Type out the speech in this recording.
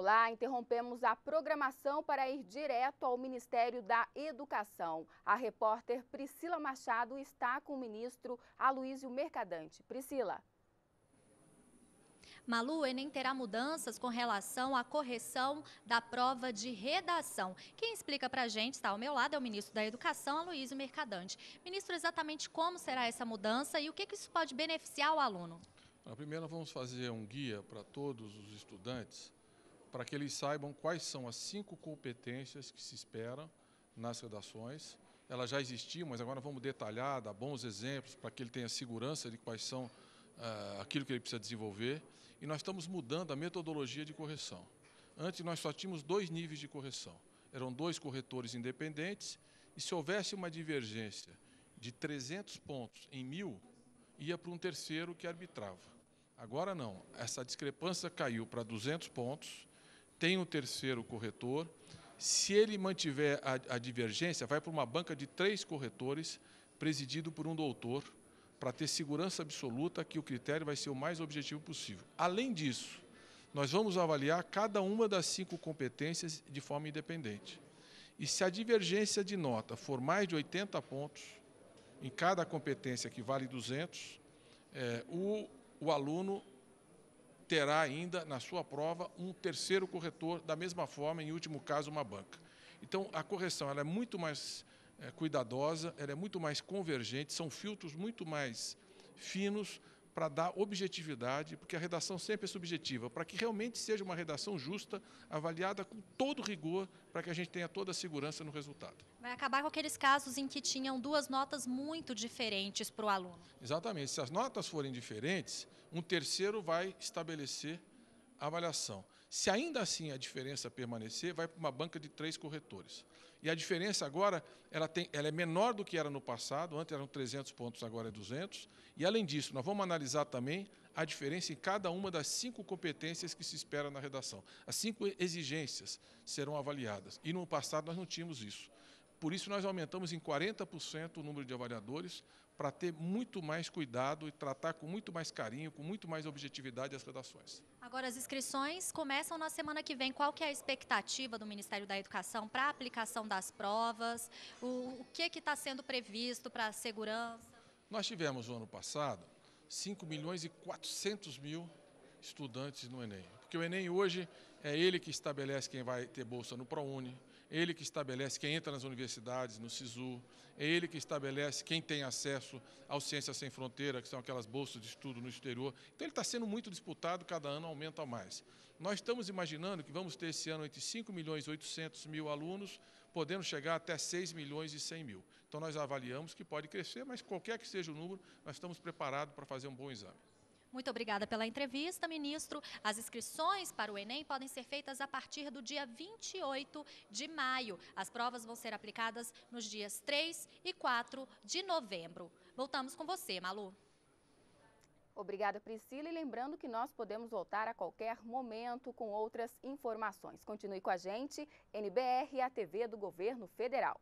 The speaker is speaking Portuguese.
Olá, interrompemos a programação para ir direto ao Ministério da Educação. A repórter Priscila Machado está com o ministro Aloysio Mercadante. Priscila. Malu, o Enem terá mudanças com relação à correção da prova de redação. Quem explica para a gente, está ao meu lado, é o ministro da Educação, Aloysio Mercadante. Ministro, exatamente como será essa mudança e o que, que isso pode beneficiar o aluno? Primeiro, primeira vamos fazer um guia para todos os estudantes para que eles saibam quais são as cinco competências que se esperam nas redações. Elas já existiam, mas agora vamos detalhar, dar bons exemplos para que ele tenha segurança de quais são uh, aquilo que ele precisa desenvolver. E nós estamos mudando a metodologia de correção. Antes nós só tínhamos dois níveis de correção. Eram dois corretores independentes e se houvesse uma divergência de 300 pontos em mil, ia para um terceiro que arbitrava. Agora não, essa discrepância caiu para 200 pontos tem um terceiro corretor. Se ele mantiver a, a divergência, vai para uma banca de três corretores, presidido por um doutor, para ter segurança absoluta que o critério vai ser o mais objetivo possível. Além disso, nós vamos avaliar cada uma das cinco competências de forma independente. E se a divergência de nota for mais de 80 pontos, em cada competência que vale 200, é, o, o aluno terá ainda na sua prova um terceiro corretor, da mesma forma, em último caso, uma banca. Então, a correção ela é muito mais é, cuidadosa, ela é muito mais convergente, são filtros muito mais finos para dar objetividade, porque a redação sempre é subjetiva, para que realmente seja uma redação justa, avaliada com todo rigor, para que a gente tenha toda a segurança no resultado. Vai acabar com aqueles casos em que tinham duas notas muito diferentes para o aluno. Exatamente. Se as notas forem diferentes, um terceiro vai estabelecer a avaliação. Se ainda assim a diferença permanecer, vai para uma banca de três corretores. E a diferença agora ela, tem, ela é menor do que era no passado, antes eram 300 pontos, agora é 200. E além disso, nós vamos analisar também a diferença em cada uma das cinco competências que se espera na redação. As cinco exigências serão avaliadas. E no passado nós não tínhamos isso. Por isso, nós aumentamos em 40% o número de avaliadores para ter muito mais cuidado e tratar com muito mais carinho, com muito mais objetividade as redações. Agora, as inscrições começam na semana que vem. Qual que é a expectativa do Ministério da Educação para a aplicação das provas? O, o que está sendo previsto para a segurança? Nós tivemos, no ano passado, 5 milhões e 400 mil estudantes no Enem. Porque o Enem hoje é ele que estabelece quem vai ter bolsa no ProUni, é ele que estabelece quem entra nas universidades, no SISU, é ele que estabelece quem tem acesso ao Ciências Sem Fronteira, que são aquelas bolsas de estudo no exterior. Então ele está sendo muito disputado, cada ano aumenta mais. Nós estamos imaginando que vamos ter esse ano entre 5 milhões e 800 mil alunos, podendo chegar até 6 milhões e 100 mil. Então nós avaliamos que pode crescer, mas qualquer que seja o número, nós estamos preparados para fazer um bom exame. Muito obrigada pela entrevista, ministro. As inscrições para o Enem podem ser feitas a partir do dia 28 de maio. As provas vão ser aplicadas nos dias 3 e 4 de novembro. Voltamos com você, Malu. Obrigada, Priscila. E lembrando que nós podemos voltar a qualquer momento com outras informações. Continue com a gente, NBR, a TV do Governo Federal.